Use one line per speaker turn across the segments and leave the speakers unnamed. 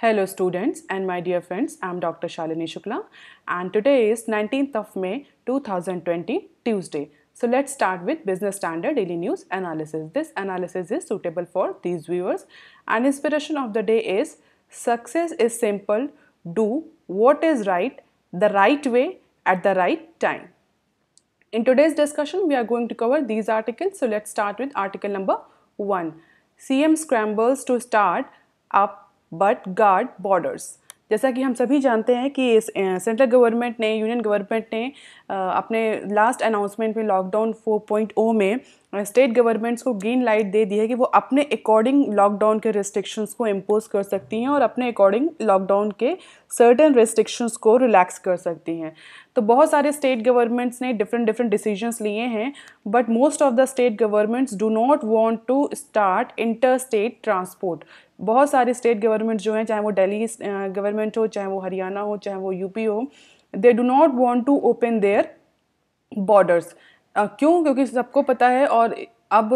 Hello students and my dear friends, I am Dr. Shalini Shukla and today is 19th of May 2020 Tuesday. So let's start with Business Standard Daily News Analysis. This analysis is suitable for these viewers and inspiration of the day is success is simple, do what is right, the right way at the right time. In today's discussion, we are going to cover these articles. So let's start with article number 1. CM scrambles to start up but guard borders जैसा कि हम सभी जानते हैं कि central government ने union government ने अपने लास्ट अनाउंसमेंट में लॉकडाउन 4.0 में स्टेट गवर्नमेंट्स को ग्रीन लाइट दे दी है कि वो अपने अकॉर्डिंग लॉकडाउन के रिस्ट्रिक्शंस को इम्पोज कर सकती हैं और अपने अकॉर्डिंग लॉकडाउन के सर्टन रिस्ट्रिक्शंस को रिलैक्स कर सकती हैं तो बहुत सारे स्टेट गवर्नमेंट्स ने डिफरेंट डिफरेंट डिसीजंस लिए हैं but most of the state governments do not want to start inter state transport बहुत सारे स्टेट गवर्नमेंट जो हैं चाहे वो डेली गवर्नमेंट हो चाहे वो हरियाणा हो चाहे वो यूपी हो they do not want to open their borders क्यों क्योंकि सबको पता है और अब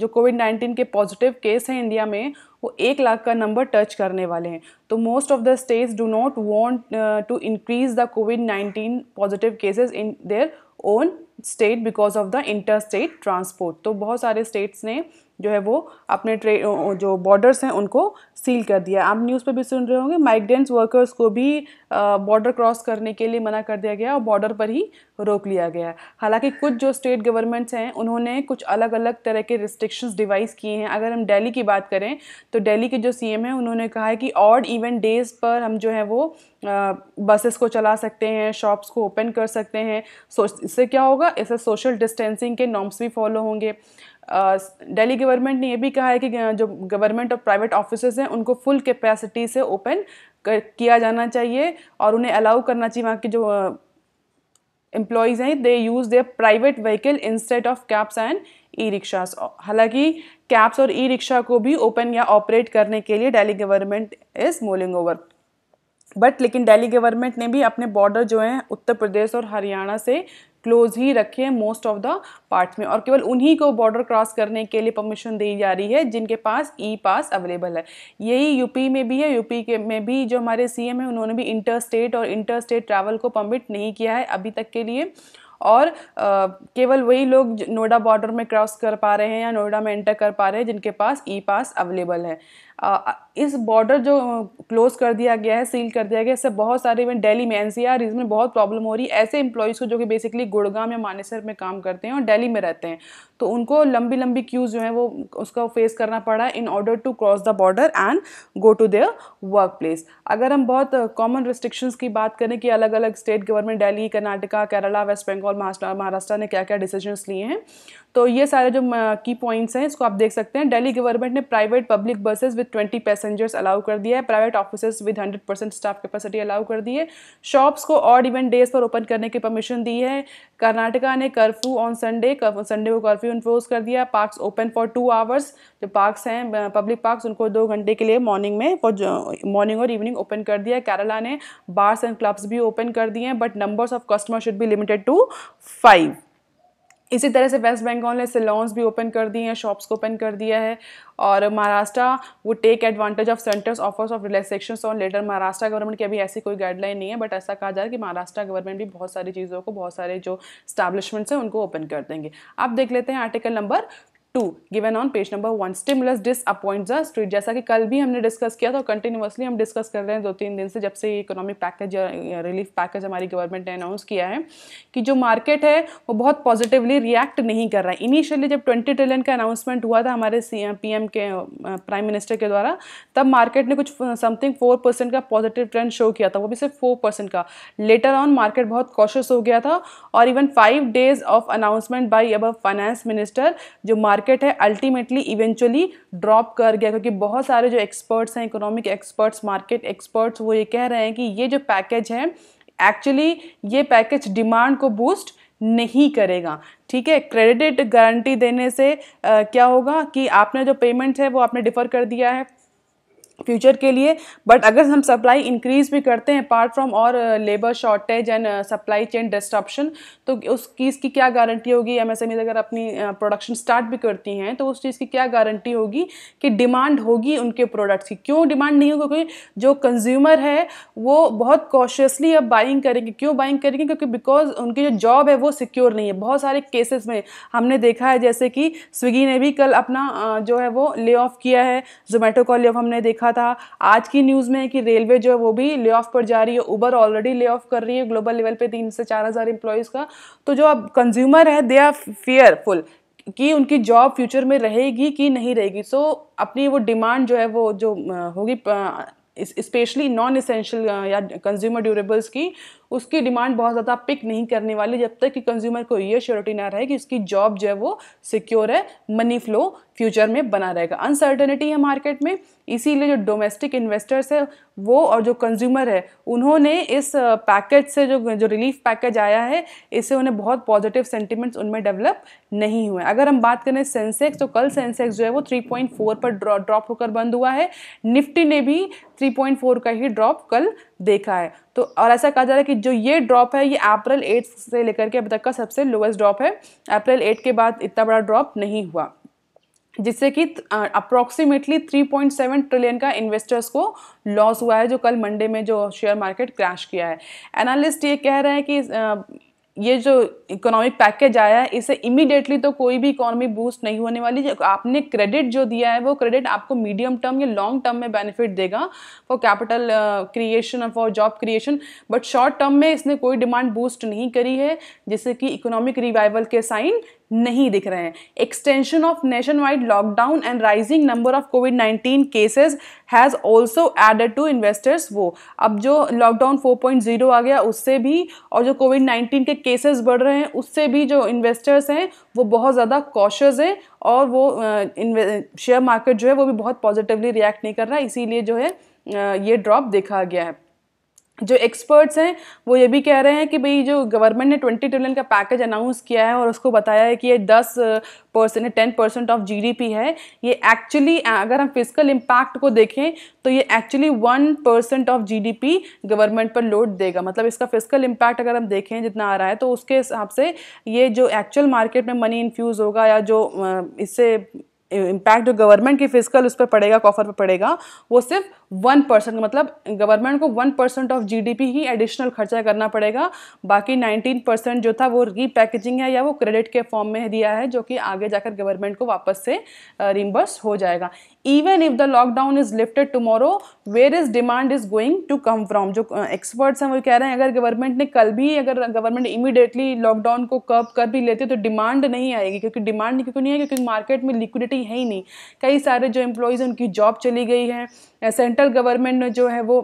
जो कोविड नाइन्टीन के पॉजिटिव केस हैं इंडिया में वो एक लाख का नंबर टच करने वाले हैं तो most of the states do not want to increase the Covid nineteen positive cases in their own state because of the inter state transport तो बहुत सारे स्टेट्स ने जो है वो अपने ट्रे जो बॉर्डर्स हैं उनको सील कर दिया आप न्यूज़ पर भी सुन रहे होंगे माइग्रेंट्स वर्कर्स को भी बॉर्डर क्रॉस करने के लिए मना कर दिया गया और बॉर्डर पर ही रोक लिया गया हालांकि कुछ जो स्टेट गवर्नमेंट्स हैं उन्होंने कुछ अलग अलग तरह के रिस्ट्रिक्शंस डिवाइस किए हैं अगर हम दिल्ली की बात करें तो दिल्ली के जो सी हैं उन्होंने कहा है कि ऑड इवन डेज़ पर हम जो है वो बसेस को चला सकते हैं शॉप्स को ओपन कर सकते हैं सो इससे क्या होगा इससे सोशल डिस्टेंसिंग के नॉर्म्स भी फॉलो होंगे दिल्ली गवर्नमेंट ने यह भी कहा है कि जो गवर्नमेंट और प्राइवेट ऑफिस हैं उनको फुल कैपेसिटी से ओपन किया जाना चाहिए और उन्हें अलाउ करना चाहिए वहाँ के जो एम्प्लॉयज़ हैं they use their private vehicle instead of cabs and e rickshaw हालांकि कैब्स और ई रिक्शा को भी ओपन या ऑपरेट करने के लिए Delhi government is mulling over but लेकिन डेली गवर्नमेंट ने भी अपने बॉर्डर जो हैं उत्तर प्रदेश और हरियाणा से क्लोज ही रखे हैं मोस्ट ऑफ द पार्ट्स में और केवल उन्हीं को बॉर्डर क्रॉस करने के लिए परमिशन दी जा रही है जिनके पास ई पास अवेलेबल है यही यूपी में भी है यूपी के में भी जो हमारे सीएम हैं उन्होंने भी इंटर स्टेट और इंटर स्टेट ट्रैवल को परमिट नहीं किया है अभी तक के लिए और आ, केवल वही लोग नोएडा बॉर्डर में क्रॉस कर पा रहे हैं या नोएडा में एंटर कर पा रहे हैं जिनके पास ई पास अवेलेबल है इस बॉर्डर जो क्लोज कर दिया गया है सील कर दिया गया इससे बहुत सारे इवन डेली में एन इसमें बहुत प्रॉब्लम हो रही है ऐसे एम्प्लॉयज़ को जो कि बेसिकली गुड़गांव या मानेसर में काम करते हैं और डेली में रहते हैं तो उनको लंबी लंबी क्यूज़ जो है वो उसका फेस करना पड़ा in order to cross the border and go to their work place अगर हम बहुत कॉमन रिस्ट्रिक्शंस की बात करें कि अलग अलग स्टेट गवर्नमेंट डेली कर्नाटका केरला वेस्ट बंगाल महाराष्ट्र महाराष्ट्र ने क्या क्या डिसीजंस लिए हैं तो ये सारे जो की पॉइंट्स हैं इसको आप देख सकते हैं दिल्ली गवर्नमेंट ने private public buses with 20 passengers allow कर दिया है private office with 100 percent staff capacity allow कर दी है शॉप्स को ऑड इवेंट डेज पर ओपन करने की परमिशन दी है कर्नाटका ने कर्फ्यू ऑन संडे संडे को कर्फ्यू इन्फोर्स कर दिया parks open for two hours जो पार्क्स हैं पब्लिक पार्क्स उनको दो घंटे के लिए मॉर्निंग में फॉर मॉर्निंग और इवनिंग ओपन कर दिया केरला ने बार्स एंड क्लब्स भी ओपन कर दिए हैं but numbers of customer should be limited to five इसी तरह से वेस्ट बंगाल ने सलोन्स भी ओपन कर दिए हैं शॉप्स को ओपन कर दिया है और महाराष्ट्र वो take advantage of centre's offers of relaxation on later Maharashtra government की अभी ऐसी कोई गाइडलाइन नहीं है बट ऐसा कहा जा रहा है कि महाराष्ट्र गवर्नमेंट भी बहुत सारी चीज़ों को बहुत सारे जो स्टैब्लिशमेंट्स हैं उनको ओपन कर देंगे आप देख लेते हैं article number two given on page number one stimulus disappoint the street जैसा कि कल भी हमने डिस्कस किया था कंटिन्यूसली हम डिस्कस कर रहे हैं दो तीन दिन से जब से ये इकोनॉमिक पैकेज रिलीफ पैकेज हमारी गवर्नमेंट ने अनाउंस किया है कि जो मार्केट है वो बहुत पॉजिटिवली रिएक्ट नहीं कर रहा है इनिशियली जब ट्वेंटी ट्रिलियन का अनाउंसमेंट हुआ था हमारे सी एम के प्राइम मिनिस्टर के द्वारा तब मार्केट ने कुछ समथिंग फोर परसेंट का पॉजिटिव ट्रेंड शो किया था वो भी सिर्फ फोर परसेंट का लेटर ऑन मार्केट बहुत कॉशियस हो गया था और even five days of announcement by अब फाइनेंस मिनिस्टर जो मार्केट मार्केट है अल्टीमेटली इवेंचुअली ड्रॉप कर गया क्योंकि बहुत सारे जो एक्सपर्ट्स हैं इकोनॉमिक एक्सपर्ट्स मार्केट एक्सपर्ट्स वो ये कह रहे हैं कि ये जो पैकेज है एक्चुअली ये पैकेज डिमांड को बूस्ट नहीं करेगा ठीक है क्रेडिट गारंटी देने से आ, क्या होगा कि आपने जो पेमेंट है वो आपने डिफ़र कर दिया है फ्यूचर के लिए बट अगर हम सप्लाई इंक्रीज़ भी करते हैं अपार्ट फ्रॉम और labour shortage and supply chain disruption तो उस चीज़ की क्या गारंटी होगी एम एस एम अगर अपनी प्रोडक्शन uh, स्टार्ट भी करती हैं तो उस चीज़ की क्या गारंटी होगी कि डिमांड होगी उनके प्रोडक्ट्स की क्यों डिमांड नहीं होगी क्योंकि जो कंज्यूमर है वो बहुत कॉशियसली अब बाइंग करेंगे क्यों बाइंग करेंगे क्योंकि बिकॉज उनकी जो जॉब है वो सिक्योर नहीं है बहुत सारे केसेस में हमने देखा है जैसे कि स्विगी ने भी कल अपना uh, जो है वो ले ऑफ किया है जोमेटो का ले ऑफ हमने देखा रखा था आज की न्यूज़ में है कि रेलवे जो है वो भी ले ऑफ पर जा रही है उबर ऑलरेडी ले ऑफ कर रही है ग्लोबल लेवल पे तीन से चार हज़ार एम्प्लॉयज़ का तो जो अब कंज्यूमर है दे आर फेयरफुल कि उनकी जॉब फ्यूचर में रहेगी कि नहीं रहेगी सो so, अपनी वो डिमांड जो है वो जो होगी स्पेशली नॉन इसेंशियल या कंज्यूमर ड्यूरेबल्स की उसकी डिमांड बहुत ज़्यादा पिक नहीं करने वाली जब तक कि कंज्यूमर को ये श्योरिटी ना रहे कि उसकी जॉब जो है वो सिक्योर है मनी फ्लो फ्यूचर में बना रहेगा अनसर्टेनिटी है मार्केट में इसीलिए जो डोमेस्टिक इन्वेस्टर्स है वो और जो कंज्यूमर है उन्होंने इस पैकेज से जो जो रिलीफ पैकेज आया है इससे उन्हें बहुत पॉजिटिव सेंटिमेंट्स उनमें डेवलप नहीं हुए अगर हम बात करें सेंसेक्स तो कल सेंसेक्स जो है वो 3.4 पर ड्रॉप होकर बंद हुआ है निफ्टी ने भी 3.4 का ही ड्रॉप कल देखा है तो और ऐसा कहा जा रहा है कि जो ये ड्रॉप है ये अप्रैल एट से लेकर के अब तक का सबसे लोवेस्ट ड्रॉप है अप्रैल एट के बाद इतना बड़ा ड्रॉप नहीं हुआ जिससे कि अप्रॉक्सीमेटली 3.7 ट्रिलियन का इन्वेस्टर्स को लॉस हुआ है जो कल मंडे में जो शेयर मार्केट क्रैश किया है एनालिस्ट ये कह रहे हैं कि ये जो इकोनॉमिक पैकेज आया है इसे इमीडिएटली तो कोई भी इकोनॉमी बूस्ट नहीं होने वाली आपने क्रेडिट जो दिया है वो क्रेडिट आपको मीडियम टर्म या लॉन्ग टर्म में बेनिफिट देगा फॉर कैपिटल क्रिएशन और for job creation but short term में इसने कोई डिमांड बूस्ट नहीं करी है जैसे कि इकोनॉमिक रिवाइवल के साइन नहीं दिख रहे हैं extension of nationwide lockdown and rising number of Covid nineteen cases has also added to investors वो अब जो लॉकडाउन 4.0 आ गया उससे भी और जो कोविड नाइन्टीन के केसेस बढ़ रहे हैं उससे भी जो इन्वेस्टर्स हैं वो बहुत ज़्यादा कॉशस हैं और वो शेयर मार्केट जो है वो भी बहुत पॉजिटिवली रिएक्ट नहीं कर रहा है इसीलिए जो है ये ड्रॉप देखा गया है जो एक्सपर्ट्स हैं वो ये भी कह रहे हैं कि भाई जो गवर्नमेंट ने ट्वेंटी ट्रिलियन का पैकेज अनाउंस किया है और उसको बताया है कि ये दस percent ten percent of GDP है ये एक्चुअली अगर हम फिजिकल इम्पैक्ट को देखें तो ये actually one percent of GDP government पर लोड देगा मतलब इसका फिजिकल इम्पैक्ट अगर हम देखें जितना आ रहा है तो उसके हिसाब से ये जो एक्चुअल मार्केट में मनी इन्फ्यूज़ होगा या जो इससे इम्पैक्ट जो गवर्नमेंट की फिजिकल उस पर पड़ेगा कॉफर पर पड़ेगा वो सिर्फ वन परसेंट मतलब गवर्नमेंट को वन परसेंट ऑफ जीडीपी ही एडिशनल खर्चा करना पड़ेगा बाकी नाइनटीन परसेंट जो था वो रीपैकेजिंग है या वो क्रेडिट के फॉर्म में दिया है जो कि आगे जाकर गवर्नमेंट को वापस से रिम्बर्स हो जाएगा even if the lockdown is lifted tomorrow where is demand is going to come from जो एक्सपर्ट्स हैं वो कह रहे हैं अगर गवर्नमेंट ने कल भी अगर गवर्नमेंट इमीडिएटली लॉकडाउन को कब कर भी लेती तो डिमांड नहीं आएगी क्योंकि डिमांड क्योंकि नहीं है क्योंकि मार्केट में लिक्विडिटी है ही नहीं कई सारे जो एम्प्लॉयज़ हैं उनकी जॉब चली गई है सेंट्रल सेंट्रल गवर्नमेंट ने जो है वो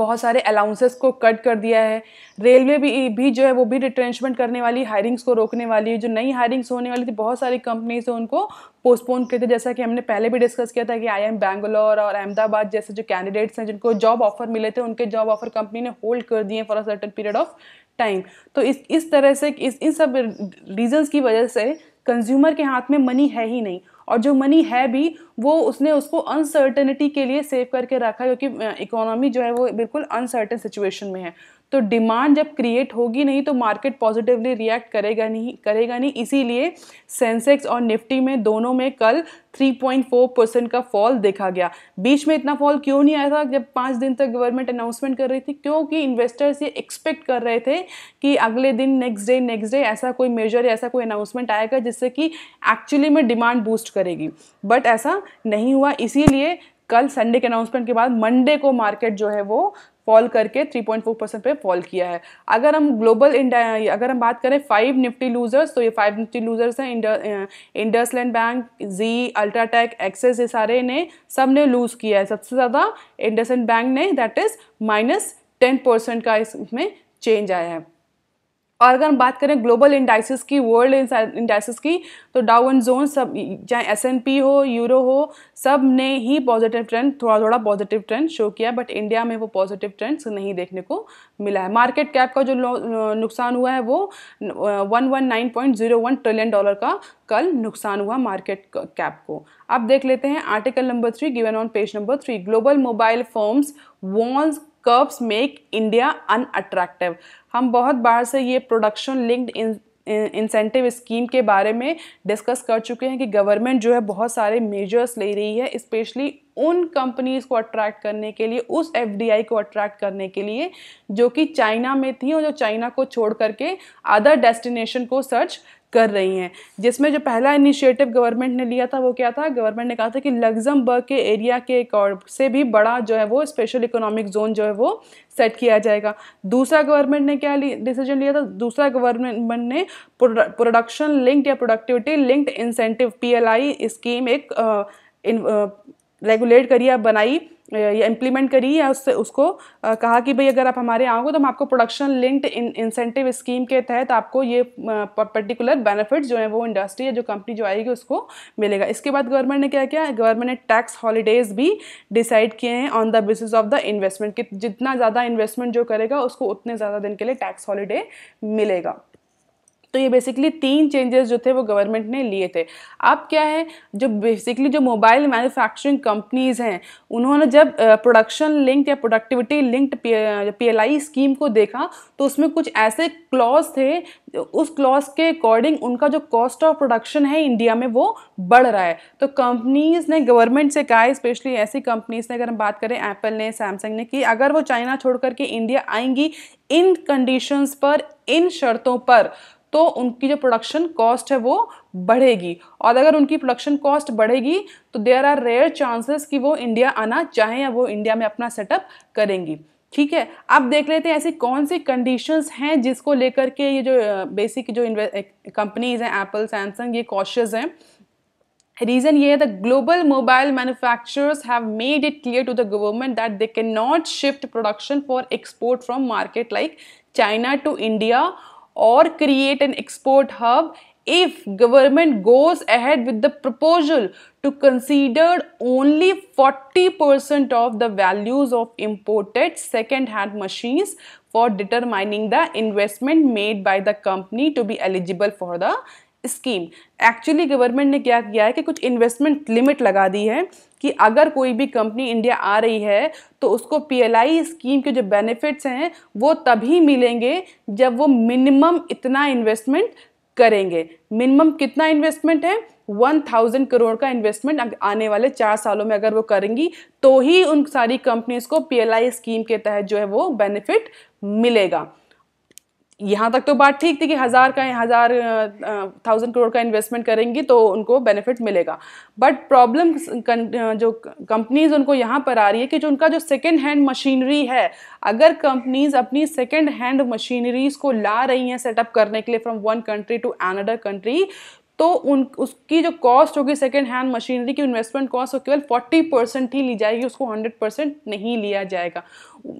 बहुत सारे अलाउंसेस को कट कर दिया है रेलवे भी भी जो है वो भी रिट्रेंचमेंट करने वाली हायरिंग्स को रोकने वाली है जो नई हायरिंग्स होने वाली थी बहुत सारी कंपनीज है उनको पोस्टपोन करते जैसा कि हमने पहले भी डिस्कस किया था कि आई एम बैंगलोर और अहमदाबाद जैसे जो कैंडिडेट्स हैं जिनको जॉब ऑफर मिले थे उनके जॉब ऑफर कंपनी ने होल्ड कर दिए for a certain period of time तो इस इस तरह से इस इन सब रीजंस की वजह से कंज्यूमर के हाथ में मनी है ही नहीं और जो मनी है भी वो उसने उसको अनसर्टनिटी के लिए सेव करके रखा क्योंकि इकोनॉमी जो है वो बिल्कुल अनसर्टन सिचुएशन में है तो डिमांड जब क्रिएट होगी नहीं तो मार्केट पॉजिटिवली रिएक्ट करेगा नहीं करेगा नहीं इसीलिए सेंसेक्स और निफ्टी में दोनों में कल 3.4 परसेंट का फॉल देखा गया बीच में इतना फॉल क्यों नहीं आया था जब पाँच दिन तक गवर्नमेंट अनाउंसमेंट कर रही थी क्योंकि इन्वेस्टर्स ये एक्सपेक्ट कर रहे थे कि अगले दिन नेक्स्ट डे नेक्स्ट डे ऐसा कोई मेजर ऐसा कोई अनाउंसमेंट आएगा जिससे कि एक्चुअली में डिमांड बूस्ट करेगी बट ऐसा नहीं हुआ इसीलिए कल संडे के अनाउंसमेंट के बाद मंडे को मार्केट जो है वो फॉल करके 3.4 परसेंट पे फॉल किया है अगर हम ग्लोबल इंडिया अगर हम बात करें फाइव निफ्टी लूजर्स तो ये फाइव निफ्टी लूजर्स हैं इंडसलैंड बैंक जी अल्ट्राटेक एक्सेस ये सारे ने सब ने लूज़ किया है सबसे ज़्यादा लैंड बैंक ने that is minus ten percent का इसमें चेंज आया है और अगर हम बात करें ग्लोबल इंडाइसिस की वर्ल्ड इंडाइसिस की तो डाउन जोन सब चाहे एस एन पी हो यूरो हो सब ने ही पॉजिटिव ट्रेंड थोड़ा थोड़ा पॉजिटिव ट्रेंड शो किया बट इंडिया में वो पॉजिटिव ट्रेंड्स नहीं देखने को मिला है मार्केट कैप का जो नुकसान हुआ है वो one one nine point zero one trillion dollar का कल नुकसान हुआ मार्केट कैप को अब देख लेते हैं article number three given on page number three global mobile firms warns curbs make India unattractive हम बहुत बार से ये प्रोडक्शन लिंक्ड इंसेंटिव स्कीम के बारे में डिस्कस कर चुके हैं कि गवर्नमेंट जो है बहुत सारे मेजर्स ले रही है स्पेशली उन कंपनीज को अट्रैक्ट करने के लिए उस एफ को अट्रैक्ट करने के लिए जो कि चाइना में थी और जो चाइना को छोड़ करके अदर डेस्टिनेशन को सर्च कर रही हैं जिसमें जो पहला इनिशिएटिव गवर्नमेंट ने लिया था वो क्या था गवर्नमेंट ने कहा था कि लग्जमबर्ग के एरिया के से भी बड़ा जो है वो स्पेशल इकोनॉमिक जोन जो है वो सेट किया जाएगा दूसरा गवर्नमेंट ने क्या डिसीजन लिया था दूसरा गवर्नमेंट ने प्रोडक्शन लिंक्ड या productivity linked incentive P scheme एक रेगुलेट करी या बनाई या इम्प्लीमेंट करी या उससे उसको आ, कहा कि भाई अगर आप हमारे आओगे तो हम आपको प्रोडक्शन लिंक्ड इंसेंटिव स्कीम के तहत आपको ये पर्टिकुलर बेनिफिट जो है वो इंडस्ट्री या जो कंपनी जो आएगी उसको मिलेगा इसके बाद गवर्नमेंट ने क्या किया गवर्नमेंट ने टैक्स हॉलीडेज भी डिसाइड किए हैं on the basis of the investment कि जितना ज़्यादा इन्वेस्टमेंट जो करेगा उसको उतने ज़्यादा दिन के लिए टैक्स हॉलीडे मिलेगा तो ये बेसिकली तीन चेंजेस जो थे वो गवर्नमेंट ने लिए थे अब क्या है जो बेसिकली जो मोबाइल मैन्युफैक्चरिंग कंपनीज़ हैं उन्होंने जब प्रोडक्शन लिंक्ड या प्रोडक्टिविटी लिंक्ड पी स्कीम को देखा तो उसमें कुछ ऐसे क्लॉज थे उस क्लॉज के अकॉर्डिंग उनका जो कॉस्ट ऑफ प्रोडक्शन है इंडिया में वो बढ़ रहा है तो कंपनीज़ ने गवर्नमेंट से कहा है स्पेशली ऐसी कंपनीज़ ने अगर हम बात करें एप्पल ने सैमसंग ने कि अगर वो चाइना छोड़ करके इंडिया आएंगी इन कंडीशंस पर इन शर्तों पर तो उनकी जो प्रोडक्शन कॉस्ट है वो बढ़ेगी और अगर उनकी प्रोडक्शन कॉस्ट बढ़ेगी तो देयर आर रेयर चांसेस कि वो इंडिया आना चाहें या वो इंडिया में अपना सेटअप करेंगी ठीक है आप देख लेते हैं ऐसी कौन सी कंडीशंस हैं जिसको लेकर के ये जो बेसिक जो कंपनीज हैं एप्पल सैमसंग ये कॉशियस हैं रीज़न ये है the global mobile manufacturers have made it clear to the government that they can not shift production for export from market like China to India or create an export hub if government goes ahead with the proposal to consider only 40% of the values of imported second hand machines for determining the investment made by the company to be eligible for the scheme actually government ने क्या किया है कि कुछ investment limit लगा दी है कि अगर कोई भी कंपनी इंडिया आ रही है तो उसको पीएलआई स्कीम के जो बेनिफिट्स हैं वो तभी मिलेंगे जब वो मिनिमम इतना इन्वेस्टमेंट करेंगे मिनिमम कितना इन्वेस्टमेंट है वन थाउजेंड करोड़ का इन्वेस्टमेंट आने वाले चार सालों में अगर वो करेंगी तो ही उन सारी कंपनीज को पीएलआई स्कीम के तहत जो है वो बेनिफिट मिलेगा यहाँ तक तो बात ठीक थी कि हज़ार का हज़ार थाउजेंड करोड़ का इन्वेस्टमेंट करेंगी तो उनको बेनिफिट मिलेगा बट प्रॉब्लम जो कंपनीज उनको यहाँ पर आ रही है कि जो उनका जो सेकेंड हैंड मशीनरी है अगर कंपनीज अपनी सेकेंड हैंड मशीनरीज को ला रही हैं सेटअप करने के लिए from one country to another country तो उन उसकी जो कॉस्ट होगी सेकेंड हैंड मशीनरी की इन्वेस्टमेंट कॉस्ट वो केवल फोर्टी परसेंट ही ली जाएगी उसको हंड्रेड परसेंट नहीं लिया जाएगा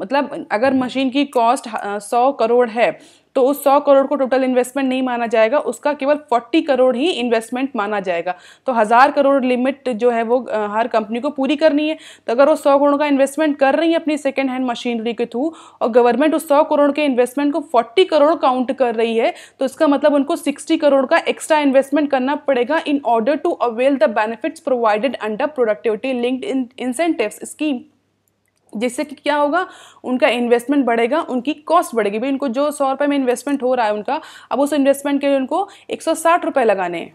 मतलब अगर मशीन की कॉस्ट सौ करोड़ है तो उस सौ करोड़ को टोटल इन्वेस्टमेंट नहीं माना जाएगा उसका केवल फोर्टी करोड़ ही इन्वेस्टमेंट माना जाएगा तो हज़ार करोड़ लिमिट जो है वो हर कंपनी को पूरी करनी है तो अगर वो सौ करोड़ का इन्वेस्टमेंट कर रही है अपनी सेकेंड हैंड मशीनरी के थ्रू और गवर्नमेंट उस सौ करोड़ के इन्वेस्टमेंट को फोर्टी करोड़ काउंट कर रही है तो इसका मतलब उनको सिक्सटी करोड़ का एक्स्ट्रा इन्वेस्टमेंट करना पड़ेगा in order to avail the benefits provided under productivity linked incentive scheme जिससे कि क्या होगा उनका इन्वेस्टमेंट बढ़ेगा उनकी कॉस्ट बढ़ेगी भाई उनको जो सौ रुपये में इन्वेस्टमेंट हो रहा है उनका अब उस इन्वेस्टमेंट के लिए उनको एक सौ साठ रुपये लगाने हैं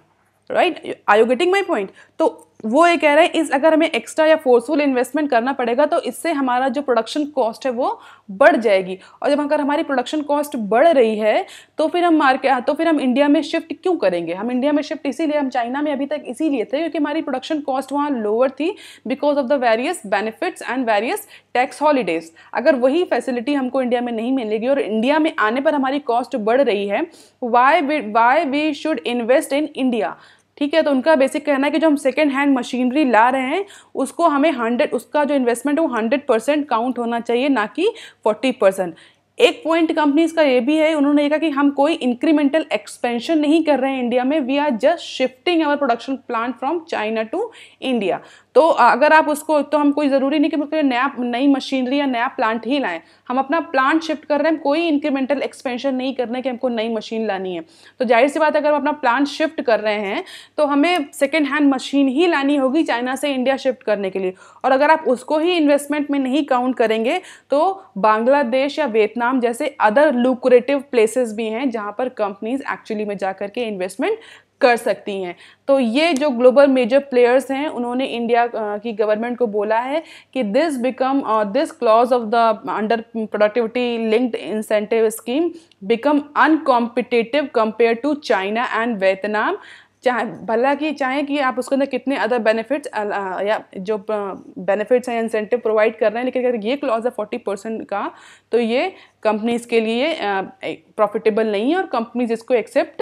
right I you getting my point तो वो ये कह रहे हैं इस अगर हमें एक्स्ट्रा या फोर्सफुल इन्वेस्टमेंट करना पड़ेगा तो इससे हमारा जो प्रोडक्शन कॉस्ट है वो बढ़ जाएगी और जब अगर हमारी प्रोडक्शन कॉस्ट बढ़ रही है तो फिर हम मार्केट हाँ, तो फिर हम इंडिया में शिफ्ट क्यों करेंगे हम इंडिया में शिफ्ट इसीलिए हम चाइना में अभी तक इसीलिए थे क्योंकि हमारी प्रोडक्शन कॉस्ट वहाँ लोअर थी because of the various benefits and various tax holidays अगर वही फैसिलिटी हमको इंडिया में नहीं मिलेगी और इंडिया में आने पर हमारी कॉस्ट बढ़ रही है why why we should invest in India ठीक है तो उनका बेसिक कहना है कि जो हम सेकेंड हैंड मशीनरी ला रहे हैं उसको हमें हंड्रेड उसका जो इन्वेस्टमेंट है वो हंड्रेड परसेंट काउंट होना चाहिए ना कि फोर्टी परसेंट एक पॉइंट कंपनीज का ये भी है उन्होंने कहा कि हम कोई इंक्रीमेंटल एक्सपेंशन नहीं कर रहे हैं इंडिया में we are just shifting our production plant from China to India तो अगर आप उसको तो हम कोई ज़रूरी नहीं कि नया नई मशीनरी या नया प्लांट ही लाएं हम अपना प्लांट शिफ्ट कर रहे हैं कोई इंक्रीमेंटल एक्सपेंशन नहीं करना है कि हमको नई मशीन लानी है तो जाहिर सी बात अगर हम अपना प्लांट शिफ्ट कर रहे हैं तो हमें सेकेंड हैंड मशीन ही लानी होगी चाइना से इंडिया शिफ्ट करने के लिए और अगर आप उसको ही इन्वेस्टमेंट में नहीं काउंट करेंगे तो बांग्लादेश या वियतनाम जैसे अदर लुक्रेटिव प्लेसेस भी हैं जहाँ पर कंपनीज एक्चुअली में जा करके इन्वेस्टमेंट कर सकती हैं तो ये जो ग्लोबल मेजर प्लेयर्स हैं उन्होंने इंडिया की गवर्नमेंट को बोला है कि this become this clause of the under productivity linked incentive scheme become uncompetitive compare to China and Vietnam चाहे भला कि चाहें कि आप उसके अंदर कितने अदर बेनिफिट्स या जो बेनिफिट्स हैं इंसेंटिव प्रोवाइड कर रहे हैं लेकिन अगर ये क्लॉज है फोर्टी परसेंट का तो ये कंपनीज के लिए प्रॉफिटेबल नहीं है और कंपनीज इसको एक्सेप्ट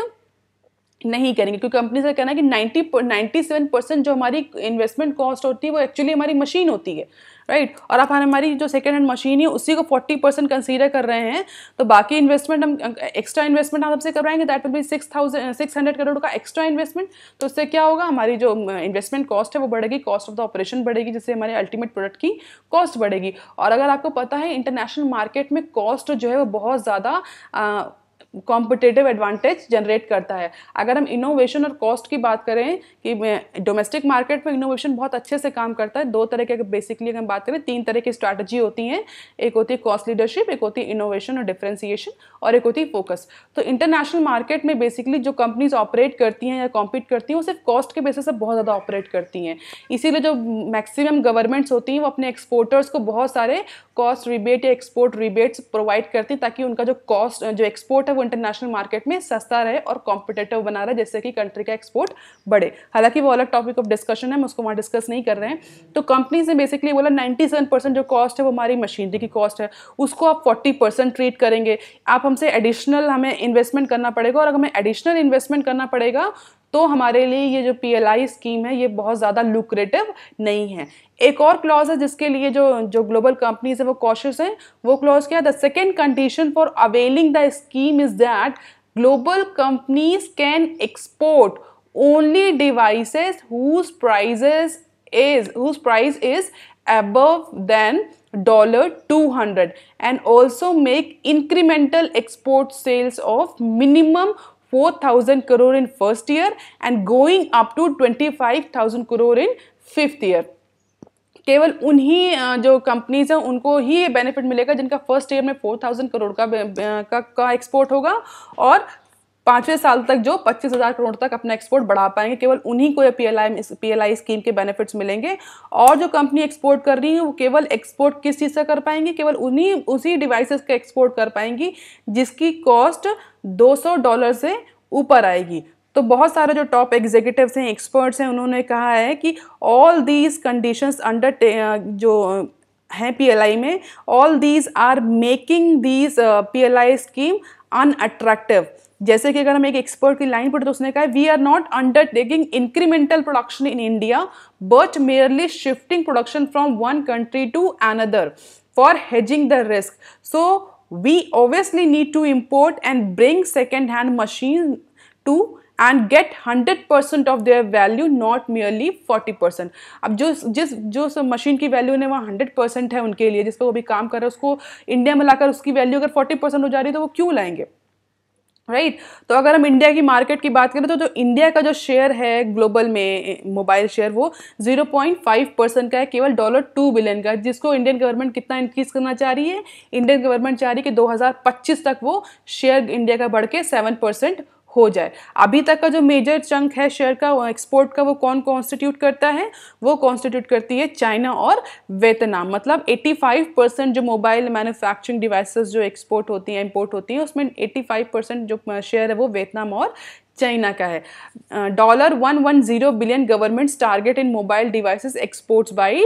नहीं करेंगे क्योंकि कंपनी से कहना है कि नाइन्टी नाइन्टी सेवन परसेंट जो हमारी इन्वेस्टमेंट कॉस्ट होती है वो एक्चुअली हमारी मशीन होती है राइट right? और आप हमारी जो सेकेंड हैंड मशीन है उसी को फोर्टी परसेंट कंसिडर कर रहे हैं तो बाकी इन्वेस्टमेंट हम एक्स्ट्रा इन्वेस्टमेंट हम सबसे कराएंगे that will be six thousand six hundred crore का एक्स्ट्रा इन्वेस्टमेंट तो उससे क्या होगा हमारी जो इन्वेस्टमेंट कॉस्ट है वो बढ़ेगी कॉस्ट ऑफ द ऑपरेशन बढ़ेगी जिससे हमारे अल्टीमेट प्रोडक्ट की कॉस्ट बढ़ेगी और अगर आपको पता है इंटरनेशनल मार्केट में कॉस्ट जो है वो बहुत ज़्यादा कॉम्पिटेटिव एडवांटेज जनरेट करता है अगर हम इनोवेशन और कॉस्ट की बात करें कि डोमेस्टिक मार्केट में इनोवेशन बहुत अच्छे से काम करता है दो तरह के अगर बेसिकली हम बात करें तीन तरह की स्ट्रैटेजी होती हैं एक होती है कॉस्ट लीडरशिप एक होती है इनोवेशन और डिफ्रेंसिएशन और एक होती है फोकस तो इंटरनेशनल मार्केट में बेसिकली जो कंपनीज ऑपरेट करती हैं या कॉम्पीट करती हैं वो सिर्फ कॉस्ट के बेसिस से बहुत ज़्यादा ऑपरेट करती हैं इसीलिए जो मैक्सिमम गवर्नमेंट्स होती हैं वो अपने एक्सपोर्टर्स को बहुत सारे कॉस्ट रिबेट या एक्सपोर्ट रिबेट्स प्रोवाइड करती हैं ताकि उनका जो कॉस्ट जो एक्सपोर्ट है वो इंटरनेशनल मार्केट में सस्ता रहे और कॉम्पिटेटिव बना रहे जिससे कि कंट्री का एक्सपोर्ट बढ़े हालांकि वो अलग टॉपिक ऑफ डिस्कशन है हम उसको वहाँ डिस्कस नहीं कर रहे हैं तो कंपनीज ने बेसिकली बोला नाइन्टी सेवन परसेंट जो कॉस्ट है वो हमारी मशीनरी की कॉस्ट है उसको आप फोर्टी परसेंट ट्रीट करेंगे आप हमसे एडिशनल हमें इन्वेस्टमेंट करना पड़ेगा और अगर हमें एडिशनल इन्वेस्टमेंट करना पड़ेगा तो हमारे लिए ये जो पी स्कीम है ये बहुत ज़्यादा लुक्रेटिव नहीं है एक और क्लॉज है जिसके लिए जो जो ग्लोबल कंपनीज है वो कॉशियस हैं वो क्लॉज क्या है the second condition for availing the scheme is that global companies can export only whose whose is whose whose is above above dollar two hundred and also make incremental export sales of minimum 4,000 crore in first year and going up to 25,000 crore in fifth year. केवल उन्हीं जो companies हैं उनको ही ये benefit मिलेगा जिनका first year में four thousand crore का, का एक्सपोर्ट होगा और पाँचवें साल तक जो पच्चीस हज़ार करोड़ तक अपना एक्सपोर्ट बढ़ा पाएंगे केवल उन्हीं को P L I P L I scheme के बेनिफिट्स मिलेंगे और जो कंपनी एक्सपोर्ट कर रही है वो केवल एक्सपोर्ट किस चीज़ से कर पाएंगी केवल उन्हीं उसी डिवाइसेस का एक्सपोर्ट कर पाएंगी जिसकी कॉस्ट 200 डॉलर से ऊपर आएगी तो बहुत सारे जो टॉप एग्जीक्यूटिव्स हैं एक्सपर्ट्स हैं उन्होंने कहा है कि ऑल दीज कंडीशंस अंडर जो हैं पीएलआई में all these are making these PLI scheme unattractive जैसे कि अगर हम एक एक्सपर्ट की लाइन पढ़े तो उसने कहा we are not undertaking incremental production in India but merely shifting production from one country to another for hedging the risk so we obviously need to import and bring second hand machine to and get hundred percent of their value not merely forty percent अब जो जिस जो machine की value ने वहाँ hundred percent है उनके लिए जिस पर वो भी काम कर रहा है उसको इंडिया में लाकर उसकी वैल्यू अगर फोर्टी परसेंट हो जा रही है तो वो क्यों लाएंगे राइट right? तो अगर हम इंडिया की मार्केट की बात करें तो जो तो इंडिया का जो शेयर है ग्लोबल में मोबाइल शेयर वो 0.5 परसेंट का है केवल डॉलर टू बिलियन का जिसको इंडियन गवर्नमेंट कितना इंक्रीज करना चाह रही है इंडियन गवर्नमेंट चाह रही है कि 2025 तक वो शेयर इंडिया का बढ़ के सेवन परसेंट हो जाए अभी तक का जो मेजर चंक है शेयर का एक्सपोर्ट का वो कौन कॉन्स्टिट्यूट करता है वो कॉन्स्टिट्यूट करती है चाइना और वियतनाम मतलब 85 परसेंट जो मोबाइल मैन्युफैक्चरिंग डिवाइसेस जो एक्सपोर्ट होती हैं इंपोर्ट होती हैं उसमें 85 परसेंट जो शेयर है वो वियतनाम और चाइना का है dollar one one zero billion government's target in mobile devices exports by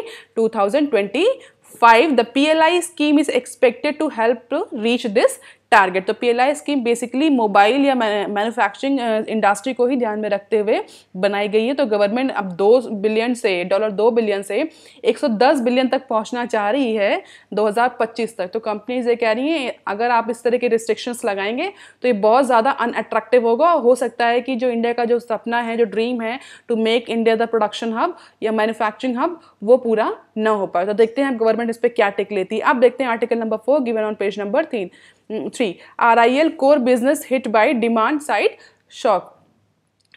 P L I scheme is expected to help to reach this target तो पीएलआई स्कीम बेसिकली मोबाइल या manufacturing industry uh, को ही ध्यान में रखते हुए बनाई गई है तो गवर्नमेंट अब दो बिलियन से डॉलर दो बिलियन से 110 बिलियन तक पहुंचना चाह रही है 2025 तक तो कंपनीज ये कह रही हैं अगर आप इस तरह के रिस्ट्रिक्शंस लगाएंगे तो ये बहुत ज़्यादा अनअट्रैक्टिव होगा हो सकता है कि जो इंडिया का जो सपना है जो ड्रीम है to make India the production hub या मैन्युफैक्चरिंग हब वो पूरा ना हो पाए तो देखते हैं गवर्नमेंट इस पर क्या टिक लेती है अब देखते हैं article number four given on page number three three R I L core business hit by demand side shock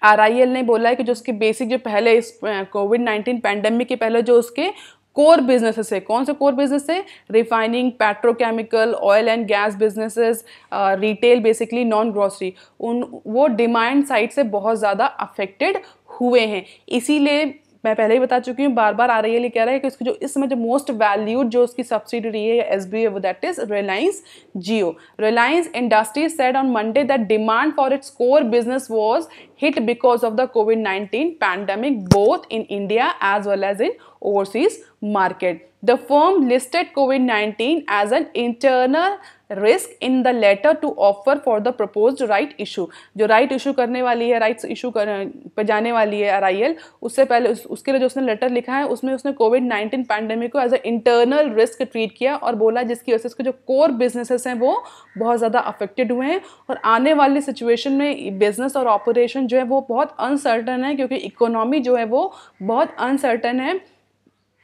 R I L ने बोला है कि जो उसके बेसिक जो पहले इस कोविड नाइन्टीन पैंडमिक के पहले जो उसके कोर बिजनेसेस है कौन से कोर बिजनेस है refining petrochemical oil and gas businesses retail basically non grocery उन वो डिमांड साइड से बहुत ज़्यादा अफेक्टेड हुए हैं इसीलिए मैं पहले ही बता चुकी हूँ बार बार आ रही है कह रहा है कि उसकी जो इस समय जो मोस्ट वैल्यूड जो उसकी सब्सिडरी है या एस बी वो that is Reliance Jio Reliance industries said on Monday that demand for its core business was hit because of the Covid nineteen pandemic both in India as well as in overseas market the firm listed covid nineteen as an internal risk in the letter to offer for the propose right issue जो right right issue करने वाली है right issue पर जाने वाली है are I L उससे पहले उस, उसके लिए जो उसने लेटर लिखा है उसमें उसने कोविड नाइन्टीन पैंडेमिक को as a internal risk treat किया और बोला जिसकी वजह से उसके जो कोर बिजनेसेस हैं वो बहुत ज़्यादा अफेक्टेड हुए हैं और आने वाली सिचुएशन में बिजनेस और ऑपरेशन जो है वो बहुत अनसर्टन है क्योंकि इकोनॉमी जो है वो बहुत अनसर्टन है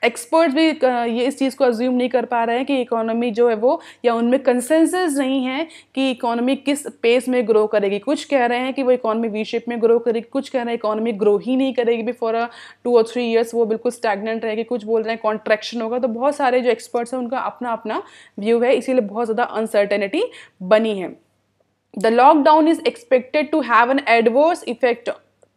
एक्सपर्ट्स भी ये इस चीज़ को अज्यूम नहीं कर पा रहे हैं कि इकोनॉमी जो है वो या उनमें कंसेंसस नहीं है कि इकोनॉमी किस पेस में ग्रो करेगी कुछ कह रहे हैं कि वो इकोनॉमी वी शेप में ग्रो करेगी कुछ कह रहे हैं इकोनॉमी ग्रो ही नहीं करेगी भी फॉर अ टू और थ्री ईयर्स वो बिल्कुल स्टैगनेंट रहेगी कुछ बोल रहे हैं कॉन्ट्रैक्शन होगा तो बहुत सारे जो एक्सपर्ट्स हैं उनका अपना अपना व्यू है इसीलिए बहुत ज़्यादा अनसर्टेनिटी बनी है the lockdown is expected to have an adverse effect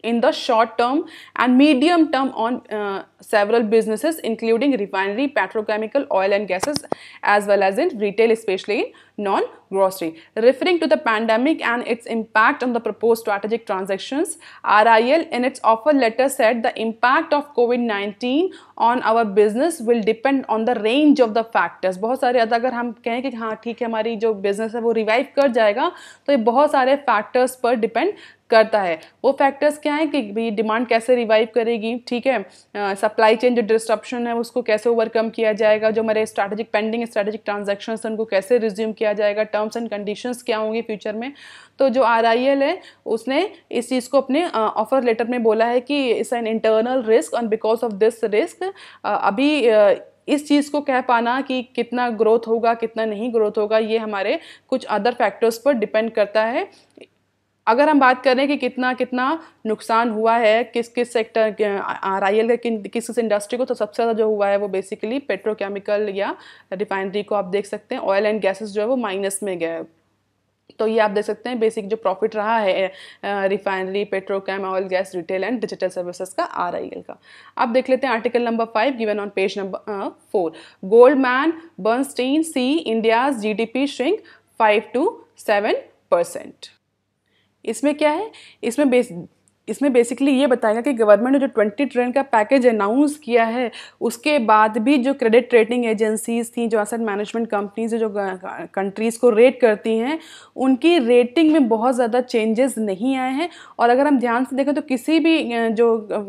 in the short term and medium term on uh, several businesses including refinery, petrochemical, oil and gases as well as in retail especially in non-grocery. Referring to the pandemic and its impact on the proposed strategic transactions, RIL in its offer letter said the impact of COVID-19 on our business will depend on the range of the factors. बहुत सारे agar hum kahe ki ha theek hai hamari jo business hai wo revive kar jayega to ye bahut sare factors par depend करता है वो factors क्या हैं कि भाई demand कैसे रिवाइव करेगी ठीक है सप्लाई चेन जो डिस्ट्रप्शन है उसको कैसे ओवरकम किया जाएगा जो हमारे स्ट्रैटेजिक पेंडिंग स्ट्रैटेजिक ट्रांजेक्शन उनको कैसे रिज्यूम किया किया जाएगा टर्म्स एंड कंडीशंस क्या होंगे फ्यूचर में तो जो आर है उसने इस चीज़ को अपने ऑफर लेटर में बोला है कि it's an internal risk and because of this risk अभी uh, इस चीज़ को कह पाना कि कितना ग्रोथ होगा कितना नहीं ग्रोथ होगा ये हमारे कुछ अदर फैक्टर्स पर डिपेंड करता है अगर हम बात करें कि कितना कितना नुकसान हुआ है किस किस सेक्टर आर आई एल का किन किस किस इंडस्ट्री को तो सबसे ज़्यादा जो हुआ है वो बेसिकली पेट्रोकेमिकल या रिफाइनरी को आप देख सकते हैं ऑयल एंड गैसेस जो है वो माइनस में गए तो ये आप देख सकते हैं बेसिक जो प्रॉफिट रहा है refinery petrochem oil gas retail and digital services का आर आई एल का अब देख लेते हैं article number five given on page number four Goldman Bernstein see India's G D P shrink five to seven percent इसमें क्या है इसमें बेस इसमें बेसिकली ये बताएगा कि गवर्नमेंट ने जो ट्वेंटी ट्रेन का पैकेज अनाउंस किया है उसके बाद भी जो क्रेडिट रेटिंग एजेंसीज थी जो असेट मैनेजमेंट कंपनीज जो कंट्रीज़ को रेट करती हैं उनकी रेटिंग में बहुत ज़्यादा चेंजेस नहीं आए हैं और अगर हम ध्यान से देखें तो किसी भी जो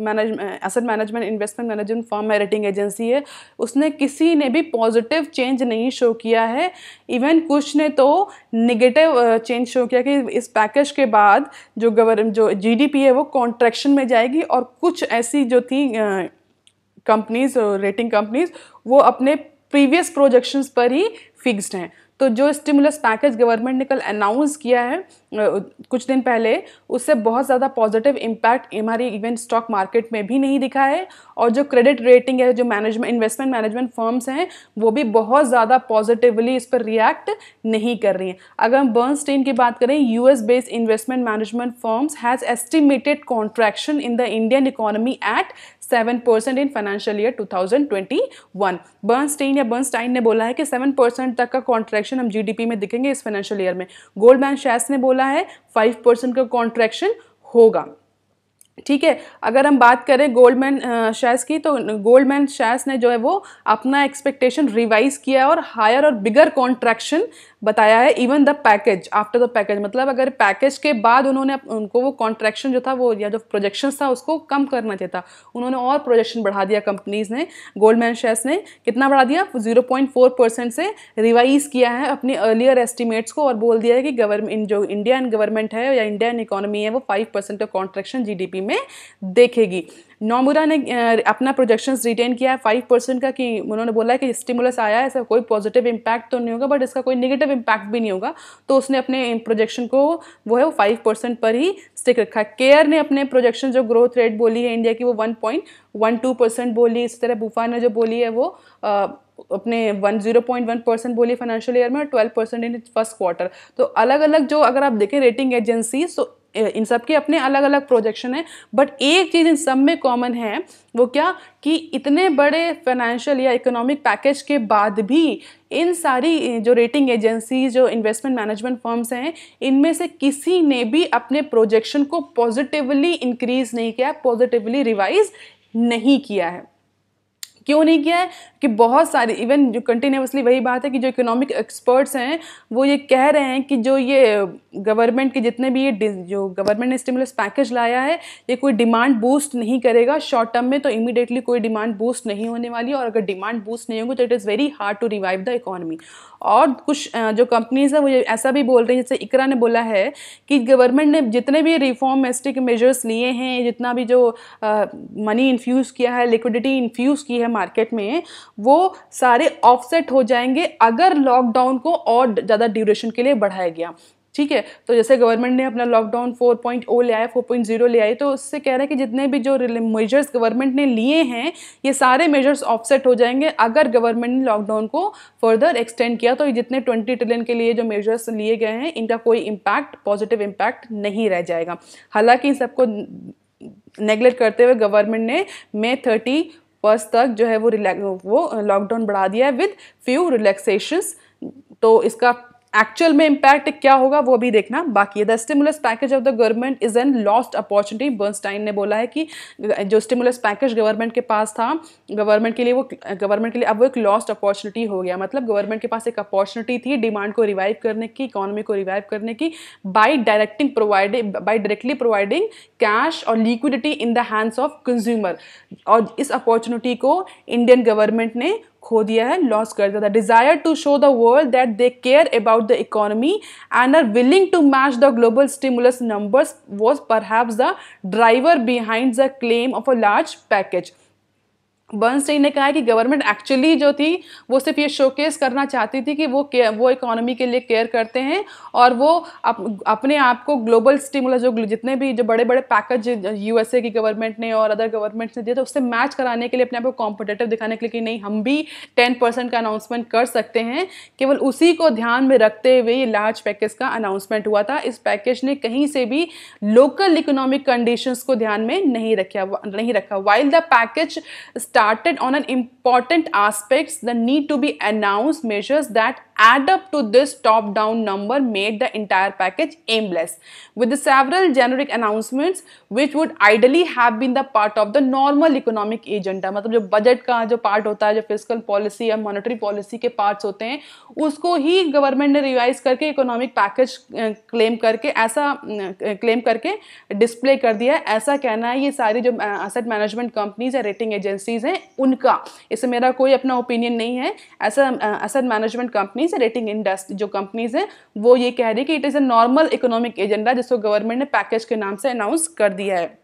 manage asset management investment management firm है रेटिंग एजेंसी है उसने किसी ने भी पॉजिटिव चेंज नहीं शो किया है इवन कुछ ने तो नेगेटिव चेंज शो किया कि इस पैकेज के बाद जो गवर जो जीडीपी है वो कॉन्ट्रैक्शन में जाएगी और कुछ ऐसी जो थी कंपनीज रेटिंग कंपनीज वो अपने प्रीवियस प्रोजेक्शंस पर ही फिक्स्ड हैं तो जो स्टिमुलस पैकेज गवर्नमेंट ने कल अनाउंस किया है कुछ दिन पहले उससे बहुत ज़्यादा पॉजिटिव इम्पैक्ट हमारी इवन स्टॉक मार्केट में भी नहीं दिखा है और जो क्रेडिट रेटिंग है जो मैनेजमेंट इन्वेस्टमेंट मैनेजमेंट फर्म्स हैं वो भी बहुत ज़्यादा पॉजिटिवली इस पर रिएक्ट नहीं कर रही हैं अगर हम स्टेन की बात करें U S based investment management firms has estimated contraction in the Indian economy at seven percent in financial year two thousand twenty one Stein या स्टाइन ने बोला है कि सेवन परसेंट तक का कॉन्ट्रैक्शन हम जी डी पी में दिखेंगे इस फाइनेंशियल ईयर में गोल्ड बैंक शेयर्स ने बोला है फाइव परसेंट का कॉन्ट्रैक्शन होगा ठीक है अगर हम बात करें गोल्डमैन शेयर्स की तो गोल्डमैन शेयर्स ने जो है वो अपना एक्सपेक्टेशन रिवाइज किया है और हायर और बिगर कॉन्ट्रैक्शन बताया है even the package after the package मतलब अगर पैकेज के बाद उन्होंने उनको वो कॉन्ट्रैक्शन जो था वो या जो प्रोजेक्शन था उसको कम करना चाहिए था उन्होंने और प्रोजेक्शन बढ़ा दिया कंपनीज ने गोल्डमैन शेयर्स ने कितना बढ़ा दिया जीरो परसेंट से रिवाइज किया है अपने अर्लियर एस्टिमेट्स को और बोल दिया है कि गवर्नमेंट जो इंडियन गवर्नमेंट है या इंडियन इकोनॉमी है वो फाइव परसेंट का कॉन्ट्रैक्शन जी में देखेगी नोमुरा ने अपना प्रोजेक्शंस रिटेन किया है फाइव परसेंट का कि उन्होंने बोला है कि स्टिमुलस आया है ऐसा कोई पॉजिटिव इम्पैक्ट तो नहीं होगा बट इसका कोई निगेटिव इम्पैक्ट भी नहीं होगा तो उसने अपने प्रोजेक्शन को वो है वो फाइव परसेंट पर ही स्टिक रखा है केयर ने अपने प्रोजेक्शन जो ग्रोथ रेट बोली है इंडिया की वो one point one two percent बोली इस तरह बुफा ने जो बोली है वो आ, अपने one zero point one percent बोली फाइनेंशियल ईयर में और twelve percent in first quarter तो अलग अलग जो अगर आप देखें रेटिंग एजेंसीज तो इन सब के अपने अलग अलग प्रोजेक्शन हैं बट एक चीज़ इन सब में कॉमन है वो क्या कि इतने बड़े फाइनेंशियल या इकोनॉमिक पैकेज के बाद भी इन सारी जो रेटिंग एजेंसी जो इन्वेस्टमेंट मैनेजमेंट फर्म्स हैं इनमें से किसी ने भी अपने प्रोजेक्शन को पॉजिटिवली इंक्रीज़ नहीं किया पॉजिटिवली रिवाइज नहीं किया है क्यों नहीं किया है कि बहुत सारे इवन जो कंटिन्यूसली वही बात है कि जो इकोनॉमिक एक्सपर्ट्स हैं वो ये कह रहे हैं कि जो ये गवर्नमेंट के जितने भी ये जो गवर्नमेंट ने स्टिमुलस पैकेज लाया है ये कोई डिमांड बूस्ट नहीं करेगा शॉर्ट टर्म में तो इमीडिएटली कोई डिमांड बूस्ट नहीं होने वाली और अगर डिमांड बूस्ट नहीं होगी तो it is very hard to revive the economy और कुछ जो कंपनीज हैं वो ऐसा भी बोल रही हैं जैसे इकरा ने बोला है कि गवर्नमेंट ने जितने भी रिफॉर्मेस्टिक मेजर्स लिए हैं जितना भी जो मनी इन्फ्यूज़ किया है लिक्विडिटी इन्फ्यूज़ की है मार्केट में वो सारे ऑफसेट हो जाएंगे अगर लॉकडाउन को और ज़्यादा ड्यूरेशन के लिए बढ़ाया गया ठीक है तो जैसे गवर्नमेंट ने अपना लॉकडाउन 4.0 ले आया जीरो oh ले है तो उससे कह रहा है कि जितने भी जो मेजर्स गवर्नमेंट ने लिए हैं ये सारे मेजर्स ऑफसेट हो जाएंगे अगर गवर्नमेंट ने लॉकडाउन को फर्दर एक्सटेंड किया तो जितने 20 ट्रिलियन के लिए जो मेजर्स लिए गए हैं इनका कोई इम्पैक्ट पॉजिटिव इम्पैक्ट नहीं रह जाएगा हालांकि इन सबको नेग्लेक्ट करते हुए गवर्नमेंट ने मे थर्टी फर्स्ट तक जो है वो वो लॉकडाउन बढ़ा दिया है विद फ्यू रिलैक्सेशंस तो इसका एक्चुअल में इम्पैक्ट क्या होगा वो भी देखना बाकी है the stimulus package of the government is an lost opportunity Bernstein ने बोला है कि जो स्टिमुलस पैकेज गवर्नमेंट के पास था गवर्नमेंट के लिए वो गवर्नमेंट के लिए अब वो एक लॉस्ट अपॉर्चुनिटी हो गया मतलब गवर्नमेंट के पास एक अपॉर्चुनिटी थी डिमांड को रिवाइव करने की इकोनॉमी को रिवाइव करने की by directing providing by directly providing cash और liquidity in the hands of consumer और इस अपॉर्चुनिटी को इंडियन गवर्नमेंट ने खो दिया है लॉस कर दिया था desire to show the world that they care about the economy and are willing to match the global stimulus numbers was perhaps the driver behind the claim of a large package Bernstein ने कहा है कि government actually जो थी वो सिर्फ ये showcase करना चाहती थी कि वो केयर वो इकोनॉमी के लिए केयर करते हैं और वो अप, अपने आप को ग्लोबल स्टिमुलस जो जितने भी जो बड़े बड़े पैकेज यूएसए की गवर्नमेंट ने और अदर गवर्नमेंट्स ने दिए तो उससे मैच कराने के लिए अपने आप को कॉम्पिटेटिव दिखाने के लिए कि नहीं हम भी टेन परसेंट का अनाउंसमेंट कर सकते हैं केवल उसी को ध्यान में रखते हुए ये लार्ज पैकेज का अनाउंसमेंट हुआ था इस पैकेज ने कहीं से भी लोकल इकोनॉमिक कंडीशंस को ध्यान में नहीं रखा नहीं रखा while the package started on an important aspects the need to be announced measures that add up to this top down number made the entire package aimless with the several generic announcements which would ideally have been the part of the normal economic agenda मतलब जो budget का जो part होता है जो physical policy या monetary policy के parts होते हैं उसको ही गवर्नमेंट ने रिवाइज करके इकोनॉमिक पैकेज क्लेम करके ऐसा क्लेम करके डिस्प्ले कर दिया है ऐसा कहना है ये सारी जो असेट मैनेजमेंट कंपनीज या रेटिंग एजेंसीज हैं उनका इससे मेरा कोई अपना ओपिनियन नहीं है ऐसा asset management company companies rating industry जो कंपनीज हैं वो ये कह रही है कि it is a normal economic agenda जिसको गवर्नमेंट ने पैकेज के नाम से अनाउंस कर दिया है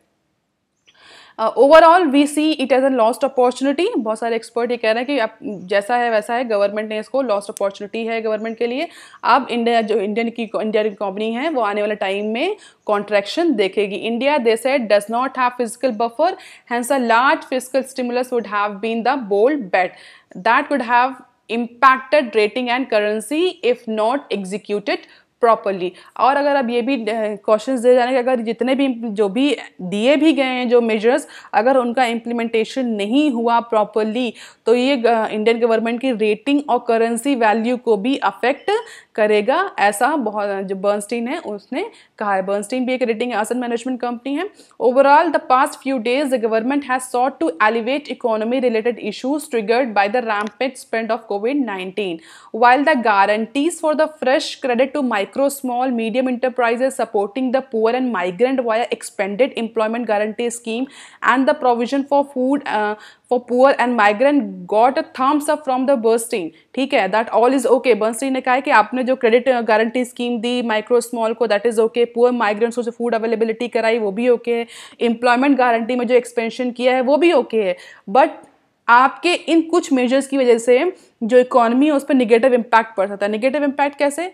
overall we see it as a lost opportunity बहुत सारे एक्सपर्ट ये कह रहे हैं कि अब जैसा है वैसा है गवर्नमेंट ने इसको लॉस्ट अपॉर्चुनिटी है गवर्नमेंट के लिए अब इंडिया जो इंडियन की इंडियन की कंपनी है वो आने वाले टाइम में कॉन्ट्रैक्शन देखेगी India the state does not have physical buffer hence a large physical stimulus would have been the bold bet that would have impacted rating and currency if not executed properly और अगर अब ये भी question दिए जाने के अगर जितने भी जो भी दिए भी गए हैं जो मेजर्स अगर उनका इम्प्लीमेंटेशन नहीं हुआ प्रॉपरली तो ये इंडियन गवर्नमेंट की रेटिंग और करेंसी वैल्यू को भी अफेक्ट करेगा ऐसा बहुत जो बर्नस्टीन है उसने कहा है बर्नस्टीन भी एक रेटिंग एसेट मैनेजमेंट कंपनी है overall the past few days the government has sought to elevate economy related issues triggered by the ramped spend of Covid nineteen while the guarantees for the fresh credit to micro small medium enterprises supporting the poor and migrant via expanded employment guarantee scheme and the provision for food for poor and migrant got a thumbs up from the Bernstein ठीक है that all is okay Bernstein ने कहा है कि आपने हमने जो credit guarantee scheme दी माइक्रो स्मॉल को that is okay poor migrants को जो फूड अवेलेबिलिटी कराई वो भी ओके है एम्प्लॉयमेंट गारंटी में जो एक्सपेंशन किया है वो भी ओके है बट आपके इन कुछ मेजर्स की वजह से जो इकोनॉमी है उस पर निगेटिव इम्पैक्ट पड़ सकता है निगेटिव इम्पैक्ट कैसे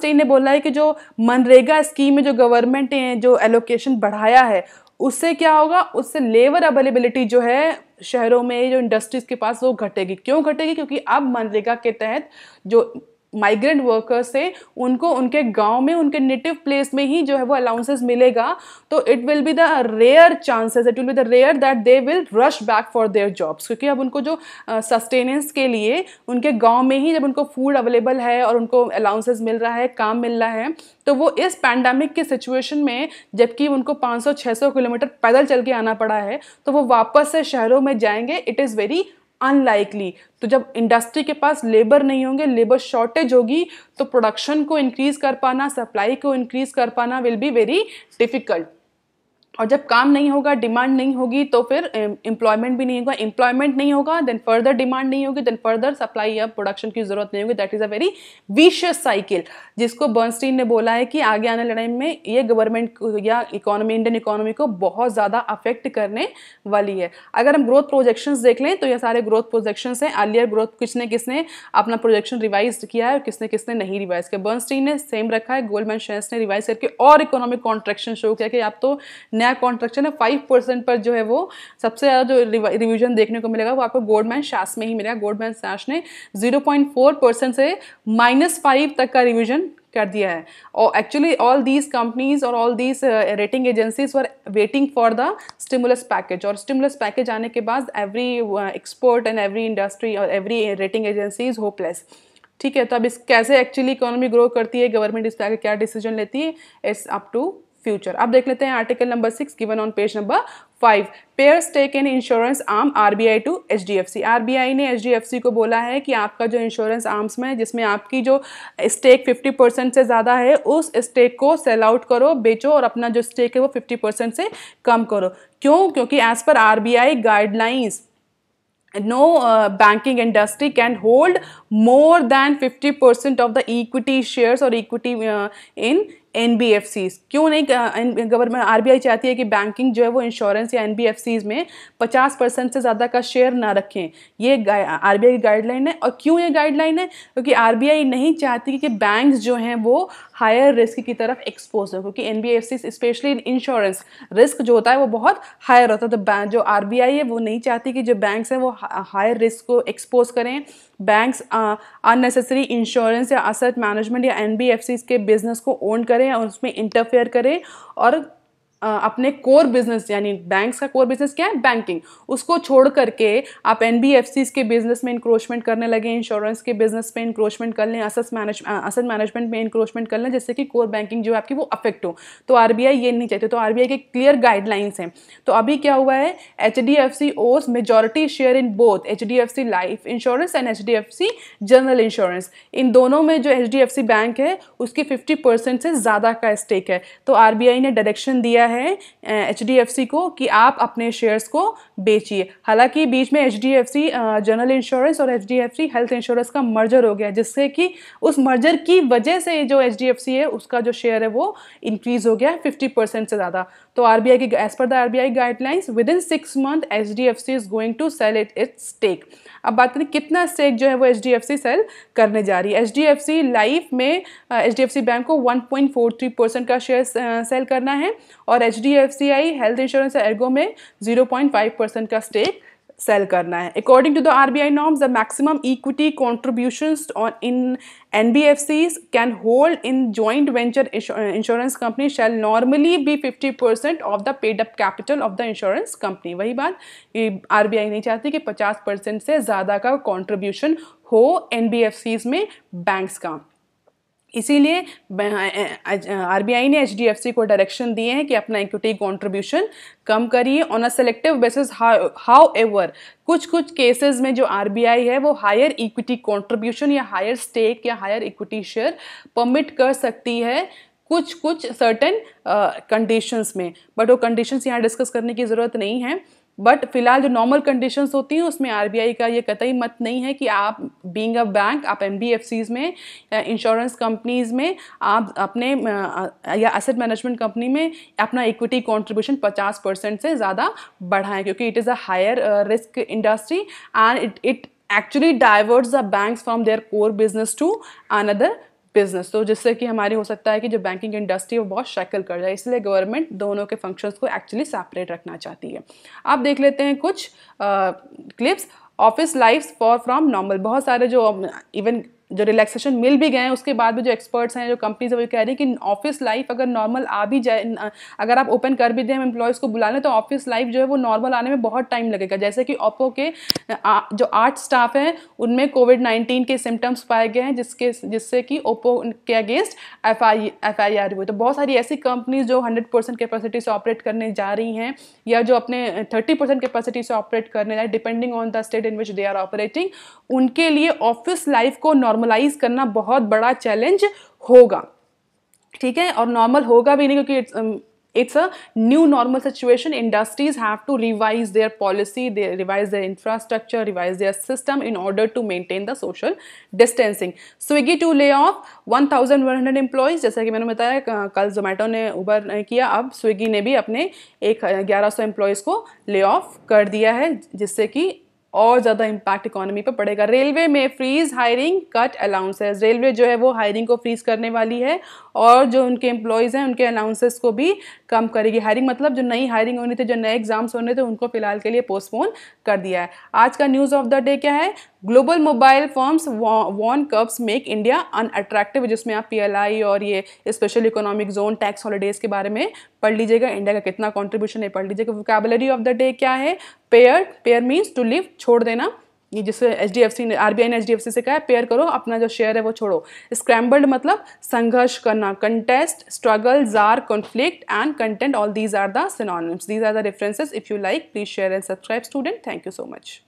स्टेन ने बोला है कि जो मनरेगा स्कीम में जो गवर्नमेंट ने जो एलोकेशन बढ़ाया है उससे क्या होगा उससे लेबर अवेलेबिलिटी जो है शहरों में जो इंडस्ट्रीज़ के पास वो घटेगी क्यों घटेगी क्योंकि अब मनरेगा के तहत जो माइग्रेंट वर्कर्स से उनको उनके गांव में उनके नेटिव प्लेस में ही जो है वो अलाउंसेस मिलेगा तो it will be the rare chances it will be the rare that they will rush back for their jobs क्योंकि अब उनको जो सस्टेनेंस uh, के लिए उनके गांव में ही जब उनको फूड अवेलेबल है और उनको अलाउंसेस मिल रहा है काम मिल रहा है तो वो इस पैंडमिक के सिचुएशन में जबकि उनको 500-600 किलोमीटर पैदल चल के आना पड़ा है तो वो वापस से शहरों में जाएंगे इट इज़ वेरी अनलाइकली तो जब इंडस्ट्री के पास लेबर नहीं होंगे लेबर शॉर्टेज होगी तो प्रोडक्शन को इंक्रीज़ कर पाना सप्लाई को इंक्रीज़ कर पाना विल बी वेरी डिफ़िकल्ट और जब काम नहीं होगा डिमांड नहीं होगी तो फिर एम्प्लॉयमेंट भी नहीं होगा एम्प्लॉयमेंट नहीं होगा देन फर्दर डिमांड नहीं होगी देन फर्दर सप्लाई या प्रोडक्शन की जरूरत नहीं होगी that is a very vicious cycle जिसको बर्नस्टीन ने बोला है कि आगे आने लड़ाई में ये गवर्नमेंट या इकोनॉमी इंडियन इकोनॉमी को बहुत ज़्यादा अफेक्ट करने वाली है अगर हम ग्रोथ प्रोजेक्शन देख लें तो ये सारे ग्रोथ प्रोजेक्शन हैं अर्लियर ग्रोथ किसने किसने अपना प्रोजेक्शन रिवाइज किया है और किसने किसने नहीं रिवाइज किया बर्नस्टीन ने सेम रखा है गोल्डमैन शेयर्स ने रिवाइज करके और इकोनॉमिक कॉन्ट्रेक्शन शो किया कि आप तो नया नया कॉन्ट्रेक्शन है फाइव परसेंट पर जो है वो सबसे ज़्यादा जो रिविजन देखने को मिलेगा वो आपको गोल्डमैन शास में ही मिलेगा गोल्डमैन शास ने जीरो पॉइंट फोर परसेंट से माइनस फाइव तक का रिविजन कर दिया है और एक्चुअली ऑल दीज कंपनीज और all these rating agencies were waiting for the stimulus package और स्टिमुलस पैकेज आने के बाद every export and every industry और every rating agency is hopeless ठीक है तो अब इस कैसे एक्चुअली इकोनॉमी ग्रो करती है गवर्नमेंट इस पर क्या डिसीजन लेती है इट्स अप टू फ्यूचर अब देख लेते हैं article number six given on page number five pares take in insurance arm RBI to HDFC RBI ने एचडीएफसी को बोला है कि आपका जो इंश्योरेंस आर्म्स में जिसमें आपकी जो स्टेक 50 परसेंट से ज़्यादा है उस स्टेक को सेल आउट करो बेचो और अपना जो स्टेक है वो 50 परसेंट से कम करो क्यों क्योंकि as per RBI guidelines no banking industry can hold more more than 50% of the equity shares or equity uh, in an क्यों नहीं गवर्नमेंट आर चाहती है कि बैंकिंग जो है वो इंश्योरेंस या एन में 50 परसेंट से ज़्यादा का शेयर ना रखें ये आर की गाइडलाइन है और क्यों ये गाइडलाइन है क्योंकि आर नहीं चाहती कि, कि बैंक जो हैं वो हायर रिस्क की तरफ एक्सपोज हो क्योंकि N B F C especially in insurance risk जो होता है वो बहुत हायर होता है तो बैंक जो आर बी आई है वो नहीं चाहती कि जो बैंक्स हैं वो हायर रिस्क को एक्सपोज करें बैंक्स अननेसेसरी इंश्योरेंस या असेट मैनेजमेंट या एन बी एफ सी के बिजनेस को ओन करें और उसमें इंटरफेयर करें और अपने कोर बिजनेस यानी बैंक्स का कोर बिजनेस क्या है बैंकिंग उसको छोड़ करके आप एन के बिजनेस में इंक्रोचमेंट करने लगे इंश्योरेंस के बिजनेस में इंक्रोचमेंट कर लें असेस मैनेज असेस मैनेजमेंट में इंक्रोचमेंट कर लें जिससे कि कोर बैंकिंग जो है आपकी वो अफेक्ट हो तो आर ये नहीं चाहते तो आर के क्लियर गाइडलाइंस हैं तो अभी क्या हुआ है H D F C owns majority share in both H D F C life insurance and H D F C general insurance इन दोनों में जो H D F C bank है उसकी फिफ्टी परसेंट से ज़्यादा का स्टेक है तो आर बी आई ने डायरेक्शन दिया है एच uh, को कि आप अपने शेयर्स को बेचिए हालांकि बीच में एच जनरल इंश्योरेंस और एच हेल्थ इंश्योरेंस का मर्जर हो गया जिससे कि उस मर्जर की वजह से जो एच है उसका जो शेयर है वो इंक्रीज हो गया है फिफ्टी से ज़्यादा तो आर बी आई की as per the R B I guidelines within six month H D F C is going to sell it its stake अब बात करें कितना स्टेक जो है वो H D F C sale करने जा रही है H D F C life में H D F C bank को one point four three percent का शेयर सेल करना है और H D F C I health insurance ERGO में zero point five percent percent का स्टेक सेल करना है according to the R B I norms the maximum equity contribution on in N B F Cs can hold in joint venture insurance company shall normally be fifty percent of the paid up capital of the insurance company वही बात ये are B आई नहीं चाहती कि पचास percent से ज़्यादा का कॉन्ट्रीब्यूशन हो एन बी एफ सीज में बैंक्स का इसीलिए आई ने सी को डायरेक्शन दिए हैं कि अपना इक्विटी कॉन्ट्रीब्यूशन कम करिए on a selective basis however कुछ कुछ केसेस में जो आई है वो हायर इक्विटी कॉन्ट्रीब्यूशन या हायर स्टेक या हायर इक्विटी शेयर परमिट कर सकती है कुछ कुछ सर्टेन कंडीशंस uh, में बट वो कंडीशंस यहाँ डिस्कस करने की ज़रूरत नहीं है बट फिलहाल जो नॉर्मल कंडीशन होती हैं उसमें आर का ये कतई मत नहीं है कि आप बींग अ बैंक आप एम में इंश्योरेंस कंपनीज में आप अपने या एसेट मैनेजमेंट कंपनी में अपना इक्विटी कॉन्ट्रीब्यूशन 50 परसेंट से ज़्यादा बढ़ाएं क्योंकि it is a higher risk industry and it it actually diverts the bank from their core business to another business तो जिससे कि हमारी हो सकता है कि जो बैंकिंग इंडस्ट्री है वो बहुत शैकल कर जाए इसलिए गवर्नमेंट दोनों के फंक्शंस को एक्चुअली सेपरेट रखना चाहती है आप देख लेते हैं कुछ clips office life for from normal बहुत सारे जो इवन um, जो रिलैक्सेशन मिल भी गए हैं उसके बाद भी जो एक्सपर्ट्स हैं जो कंपनीज हैं वो कह रही हैं कि ऑफिस लाइफ अगर नॉर्मल आ भी जाए अगर आप ओपन कर भी दें हम एम्प्लॉयज़ को बुला लें तो ऑफिस लाइफ जो है वो नॉर्मल आने में बहुत टाइम लगेगा जैसे कि ओप्पो के आ, जो आठ स्टाफ हैं उनमें कोविड नाइन्टीन के सिम्टम्स पाए गए हैं जिसके जिससे कि ओप्पो के against F I F I R हुई तो बहुत सारी ऐसी कंपनीज जो हंड्रेड परसेंट कैपेसिटी से ऑपरेट करने जा रही हैं या जो अपने थर्टी परसेंट कैपेसिटी से ऑपरेट करने जा depending on the state in which they are operating उनके लिए ऑफिस लाइफ को नॉर्मल नॉर्मलाइज करना बहुत बड़ा चैलेंज होगा ठीक है और नॉर्मल होगा भी नहीं क्योंकि it's it's a new normal situation industries have to revise their policy revise their infrastructure revise their system in order to maintain the social distancing Swiggy to lay off 1,100 thousand one hundred employees जैसा कि मैंने बताया कल जोमैटो ने उबर किया अब Swiggy ने भी अपने एक ग्यारह सौ एम्प्लॉयज़ को ले ऑफ कर दिया है जिससे कि और ज़्यादा इम्पैक्ट इकोनॉमी पर पड़ेगा रेलवे में freeze hiring cut allowances railway जो है वो हायरिंग को फ्रीज़ करने वाली है और जो उनके एम्प्लॉयज़ हैं उनके अनाउंसेस को भी कम करेगी हायरिंग मतलब जो नई हायरिंग होनी थी जो नए एग्जाम्स होने थे उनको फिलहाल के लिए पोस्टपोन कर दिया है आज का न्यूज़ ऑफ द डे क्या है global mobile firms won cups make India unattractive जिसमें आप पी और ये special economic zone tax holidays के बारे में पढ़ लीजिएगा इंडिया का कितना कॉन्ट्रीब्यूशन है पढ़ लीजिएगा वोकेबलरी ऑफ द डे क्या है pare pare means to leave छोड़ देना ये जिससे एच डी एफ सी ने आर बी आई ने एच डी एफ सी से कहा है पेयर करो अपना जो शेयर है वो छोड़ो स्क्रैम्बल्ड मतलब संघर्ष करना contest struggle jar conflict and content all these are the synonyms these are the references if you like please share and subscribe student thank you so much